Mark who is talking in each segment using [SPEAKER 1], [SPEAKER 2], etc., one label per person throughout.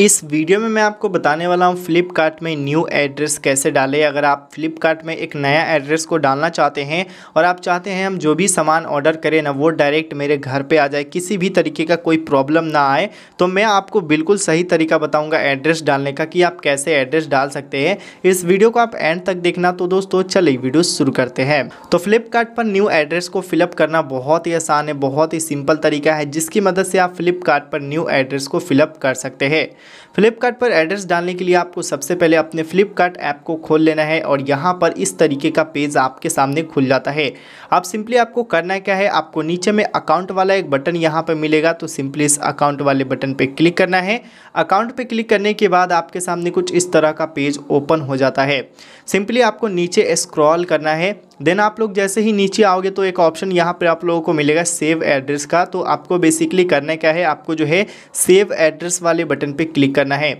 [SPEAKER 1] इस वीडियो में मैं आपको बताने वाला हूँ फ्लिपकार्ट में न्यू एड्रेस कैसे डालें अगर आप फ्लिपकार्ट में एक नया एड्रेस को डालना चाहते हैं और आप चाहते हैं हम जो भी सामान ऑर्डर करें ना वो डायरेक्ट मेरे घर पे आ जाए किसी भी तरीके का कोई प्रॉब्लम ना आए तो मैं आपको बिल्कुल सही तरीका बताऊँगा एड्रेस डालने का कि आप कैसे एड्रेस डाल सकते हैं इस वीडियो को आप एंड तक देखना तो दोस्तों चलिए वीडियो शुरू करते हैं तो फ्लिपकार्ट पर न्यू एड्रेस को फिलअप करना बहुत ही आसान है बहुत ही सिंपल तरीका है जिसकी मदद से आप फ्लिपकार्ट पर न्यू एड्रेस को फिलअप कर सकते हैं फ्लिपकार्ट पर एड्रेस डालने के लिए आपको सबसे पहले अपने फ्लिपकार्ट ऐप को खोल लेना है और यहाँ पर इस तरीके का पेज आपके सामने खुल जाता है अब सिंपली आपको करना क्या है आपको नीचे में अकाउंट वाला एक बटन यहाँ पर मिलेगा तो सिंपली इस अकाउंट वाले बटन पर क्लिक करना है अकाउंट पर क्लिक करने के बाद आपके सामने कुछ इस तरह का पेज ओपन हो जाता है सिंपली आपको नीचे स्क्रॉल करना है देन आप लोग जैसे ही नीचे आओगे तो एक ऑप्शन यहाँ पर आप लोगों को मिलेगा सेव एड्रेस का तो आपको बेसिकली करना क्या है आपको जो है सेव एड्रेस वाले बटन पर क्लिक करना है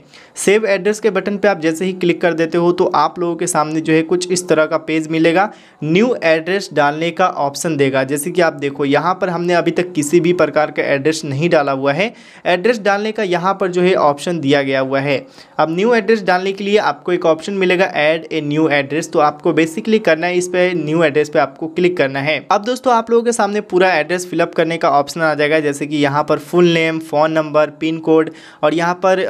[SPEAKER 1] सेव एड्रेस के बटन पर आप जैसे ही क्लिक कर देते हो तो आप लोगों के सामने जो है कुछ इस तरह का पेज मिलेगा न्यू एड्रेस डालने का ऑप्शन देगा जैसे कि आप देखो यहाँ पर हमने अभी तक किसी भी प्रकार का एड्रेस नहीं डाला हुआ है एड्रेस डालने का यहाँ पर जो है ऑप्शन दिया गया हुआ है अब न्यू एड्रेस डालने के लिए आपको एक ऑप्शन मिलेगा ऐड ए न्यू एड्रेस तो आपको बेसिकली करना है इस पर न्यू एड्रेस पे आपको क्लिक करना है अब दोस्तों आप लोगों के सामने पूरा एड्रेस फिलअप करने का ऑप्शन आ जाएगा जैसे कि यहाँ पर full name phone number pin code और यहाँ पर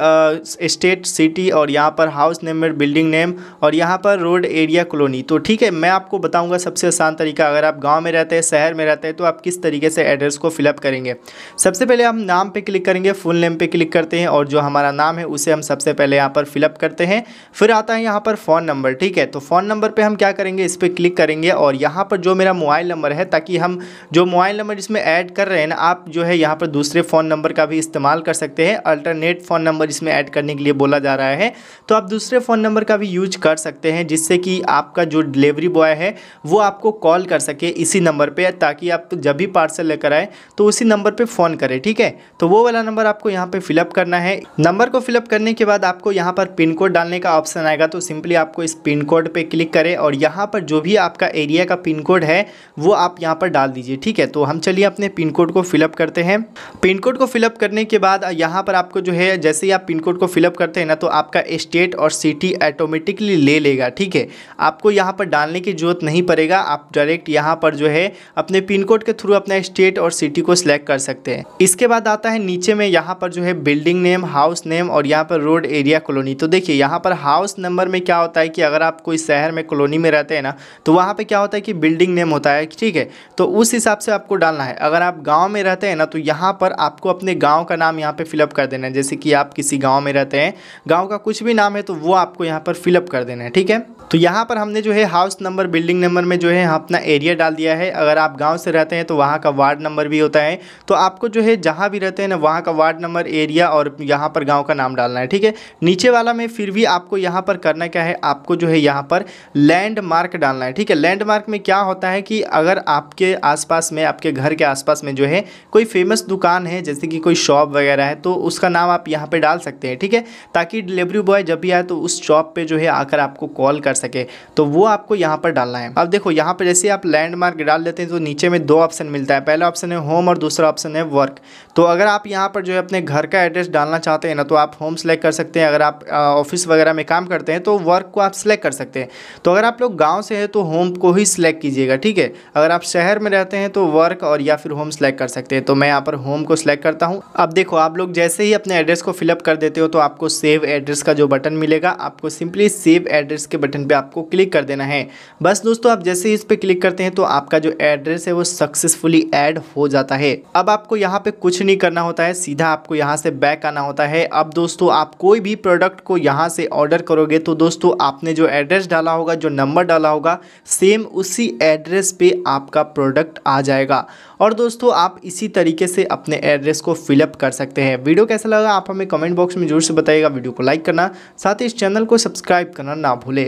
[SPEAKER 1] स्टेट सिटी और यहाँ पर house name and building name और यहाँ पर रोड एरिया कॉलोनी तो ठीक है मैं आपको बताऊँगा सबसे आसान तरीका अगर आप गाँव में रहते हैं शहर में रहते हैं तो आप किस तरीके से एड्रेस को फिलअप करेंगे सबसे पहले हम नाम पर क्लिक करेंगे फुल नेम पर क्लिक करते हैं और जो हमारा नाम है उसे हम सबसे पहले यहाँ पर फिलअप करते हैं फिर आता है यहाँ पर फ़ोन नंबर ठीक है तो फ़ोन नंबर पर हम क्या करेंगे इस पर क्लिक करेंगे लिया और यहाँ पर जो मेरा मोबाइल नंबर है ताकि हम जो मोबाइल नंबर इसमें ऐड कर रहे हैं ना आप जो है यहाँ पर दूसरे फ़ोन नंबर का भी इस्तेमाल कर सकते हैं अल्टरनेट फ़ोन नंबर इसमें ऐड करने के लिए बोला जा रहा है तो आप दूसरे फ़ोन नंबर का भी यूज कर सकते हैं जिससे कि आपका जो डिलीवरी बॉय है वो आपको कॉल कर सके इसी नंबर पर ताकि आप जब भी पार्सल लेकर आए तो उसी नंबर पर फ़ोन करें ठीक है तो वो वाला नंबर आपको यहाँ पर फिलअप करना है नंबर को फिलअप करने के बाद आपको यहाँ पर पिन कोड डालने का ऑप्शन आएगा तो सिंपली आपको इस पिन कोड पर क्लिक करें और यहाँ पर जो भी आपका एरिया का पिन कोड है वो आप यहाँ पर डाल दीजिए ठीक है तो हम चलिए अपने पिन कोड को फिलअप करते हैं पिन कोड को फिलअप करने के बाद यहाँ पर आपको जो है जैसे ही आप पिन कोड को फिलअप करते हैं ना तो आपका स्टेट और सिटी ऑटोमेटिकली ले लेगा ठीक है आपको यहाँ पर डालने की जरूरत नहीं पड़ेगा आप डायरेक्ट यहाँ पर जो है अपने पिन कोड के थ्रू अपना स्टेट और सिटी को सिलेक्ट कर सकते हैं इसके बाद आता है नीचे में यहाँ पर जो है बिल्डिंग नेम हाउस नेम और यहाँ पर रोड एरिया कॉलोनी तो देखिए यहाँ पर हाउस नंबर में क्या होता है कि अगर आप कोई शहर में कॉलोनी में रहते हैं ना तो वहाँ पर क्या होता है कि बिल्डिंग नेम होता है ठीक है तो उस हिसाब से आपको डालना है अगर आप गाँव में रहते हैं ना तो यहाँ पर आपको अपने गाँव का नाम यहाँ पर फिलअप कर देना है जैसे कि आप किसी गाँव में रहते हैं गाँव का कुछ भी नाम है तो वो आपको यहाँ पर फिलअप कर देना है ठीक है तो यहाँ पर हमने जो है हाउस नंबर बिल्डिंग नंबर में जो है अपना एरिया डाल दिया है अगर आप गांव से रहते हैं तो वहाँ का वार्ड नंबर भी होता है तो आपको जो है जहाँ भी रहते हैं ना वहाँ का वार्ड नंबर एरिया और यहाँ पर गांव का नाम डालना है ठीक है नीचे वाला में फिर भी आपको यहाँ पर करना क्या है आपको जो है यहाँ पर लैंड डालना है ठीक है लैंडमार्क में क्या होता है कि अगर आपके आसपास में आपके घर के आसपास में जो है कोई फेमस दुकान है जैसे कि कोई शॉप वगैरह है तो उसका नाम आप यहाँ पर डाल सकते हैं ठीक है ताकि डिलीवरी बॉय जब भी आए तो उस शॉप पर जो है आकर आपको कॉल कर सके तो वो आपको यहाँ पर डालना है अब देखो यहाँ पर जैसे आप लैंडमार्क डाल देते हैं तो नीचे में दो ऑप्शन मिलता है पहला ऑप्शन है होम और दूसरा ऑप्शन है वर्क तो अगर आप यहाँ पर जो है अपने घर का एड्रेस डालना चाहते हैं ना तो आप होम सेलेक्ट कर सकते हैं अगर आप ऑफिस वगैरह में काम करते हैं तो वर्क को आप सिलेक्ट कर सकते हैं तो अगर आप लोग गाँव से हैं तो होम को ही सिलेक्ट कीजिएगा ठीक है अगर आप शहर में रहते हैं तो वर्क और या फिर होम सेलेक्ट कर सकते हैं तो मैं यहाँ पर होम को सिलेक्ट करता हूँ अब देखो आप लोग जैसे ही अपने एड्रेस को फिलअप कर देते हो तो आपको सेव एड्रेस का जो बटन मिलेगा आपको सिंपली सेव एड्रेस के बटन पर आपको क्लिक कर देना है बस दोस्तों आप जैसे ही इस पर क्लिक करते हैं तो आपका जो एड्रेस है वो सक्सेसफुली एड हो जाता है अब आपको यहाँ पर कुछ नहीं करना होता है सीधा आपको यहाँ से बैक आना होता है अब दोस्तों आप कोई भी प्रोडक्ट को यहाँ से ऑर्डर करोगे तो दोस्तों आपने जो एड्रेस डाला होगा जो नंबर डाला होगा सेम सेम उसी एड्रेस पे आपका प्रोडक्ट आ जाएगा और दोस्तों आप इसी तरीके से अपने एड्रेस को फिलअप कर सकते हैं वीडियो कैसा लगा आप हमें कमेंट बॉक्स में जरूर से बताइएगा वीडियो को लाइक करना साथ ही इस चैनल को सब्सक्राइब करना ना भूलें